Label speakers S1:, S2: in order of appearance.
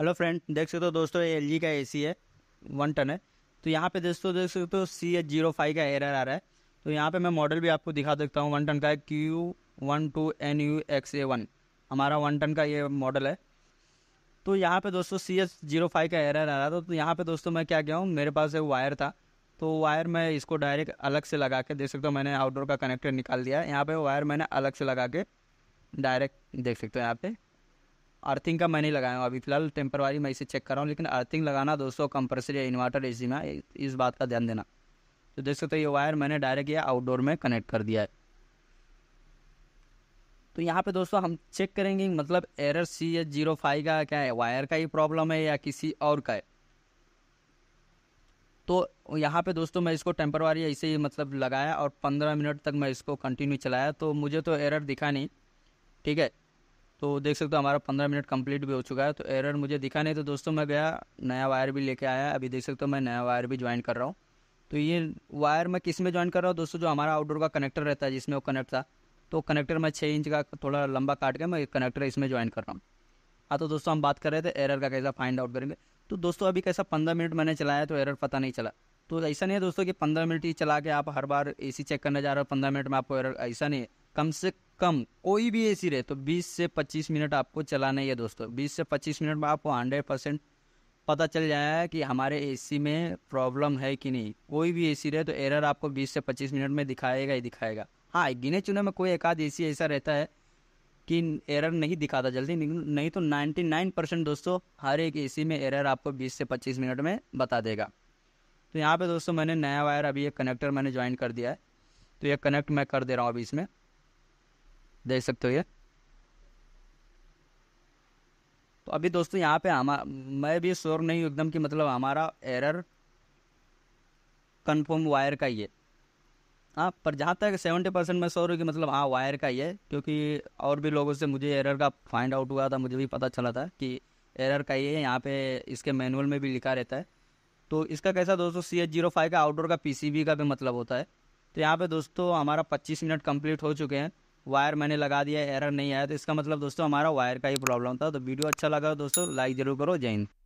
S1: hello friend देख सकते हो दोस्तों ये एल का सी है वन टन है तो यहाँ पे दोस्तों देख सकते हो सी एच जीरो फाइव का एरर आ रहा है तो यहाँ पे मैं मॉडल भी आपको दिखा देता हूँ वन टन का Q one two N U X A one हमारा वन टन का ये मॉडल है तो यहाँ पे दोस्तों सी एच जीरो फाइव का एरर आ रहा था तो यहाँ पे दोस्तों मैं क्या क्या हूँ मेरे पास एक वायर था तो वायर मैं इसको डायरेक्ट अलग से लगा के देख सकते हो मैंने आउटडोर का कनेक्टर निकाल दिया है यहाँ पे वायर मैंने अलग से लगा के डायरेक्ट देख सकते हो यहाँ पे अर्थिंग का मैं नहीं लगाया हूँ अभी फिलहाल टेम्परवारी मैं इसे चेक कर रहा हूँ लेकिन अर्थिंग लगाना दोस्तों कंपलसरी है इन्वर्टर ए में इस बात का ध्यान देना तो देख सकते हो ये वायर मैंने डायरेक्ट ये आउटडोर में कनेक्ट कर दिया है तो यहाँ पे दोस्तों हम चेक करेंगे मतलब error C H zero five का क्या है वायर का ही प्रॉब्लम है या किसी और का है तो यहाँ पे दोस्तों मैं इसको टेम्परवारी ऐसे ही मतलब लगाया और पंद्रह मिनट तक मैं इसको कंटिन्यू चलाया तो मुझे तो एरर दिखा नहीं ठीक है तो देख सकते हो हमारा पंद्रह मिनट कंप्लीट भी हो चुका है तो एरर मुझे दिखा नहीं तो दोस्तों मैं गया नया वायर भी लेके आया अभी देख सकते हो मैं नया वायर भी ज्वाइन कर रहा हूँ तो ये वायर मैं किस में ज्वाइन कर रहा हूँ दोस्तों जो हमारा आउटडोर का कनेक्टर रहता है जिसमें वो कनेक्ट था तो कनेक्टर मैं छः इंच का थोड़ा लंबा काट के मैं कनेक्टर इसमें ज्वाइन कर रहा हूँ हाँ तो दोस्तों हम बात कर रहे थे एरर का कैसा फाइंड आउट करेंगे तो दोस्तों अभी कैसा पंद्रह मिनट मैंने चलाया तो एरर पता नहीं चला तो ऐसा नहीं है दोस्तों कि पंद्रह मिनट ही चला के आप हर बार ए चेक करने जा रहे हो पंद्रह मिनट में आपको एरर ऐसा नहीं है कम से कम कोई भी एसी रहे तो 20 से 25 मिनट आपको चलाना ही है दोस्तों 20 से 25 मिनट में आपको 100 परसेंट पता चल जाएगा कि हमारे एसी में प्रॉब्लम है कि नहीं कोई भी एसी रहे तो एरर आपको 20 से 25 मिनट में दिखाएगा ही दिखाएगा हाँ गिने चुने में कोई एक आध ए ऐसा रहता है कि एरर नहीं दिखाता जल्दी नहीं तो 99 परसेंट दोस्तों हर एक एसी में एरर आपको 20 से 25 मिनट में बता देगा तो यहाँ पे दोस्तों मैंने नया वायर अभी एक कनेक्टर मैंने ज्वाइन कर दिया है तो ये कनेक्ट मैं कर दे रहा हूँ अभी इसमें देख सकते हो ये तो अभी दोस्तों यहाँ पे हम मैं भी श्योर नहीं हूँ एकदम कि मतलब हमारा एरर कंफर्म वायर का ही है हाँ पर जहाँ तक सेवेंटी परसेंट मैं श्योर हूँ कि मतलब हाँ वायर का ही है क्योंकि और भी लोगों से मुझे एरर का फाइंड आउट हुआ था मुझे भी पता चला था कि एरर का ही है यहाँ पे इसके मैनुअल में भी लिखा रहता है तो इसका कैसा दोस्तों सी एच जीरो फाइव का आउटडोर का पी सी बी का भी मतलब होता है तो यहाँ पे दोस्तों हमारा पच्चीस मिनट कंप्लीट हो चुके हैं वायर मैंने लगा दिया एरर नहीं आया तो इसका मतलब दोस्तों हमारा वायर का ही प्रॉब्लम था तो वीडियो अच्छा लगा दोस्तों लाइक जरूर करो जय हिंद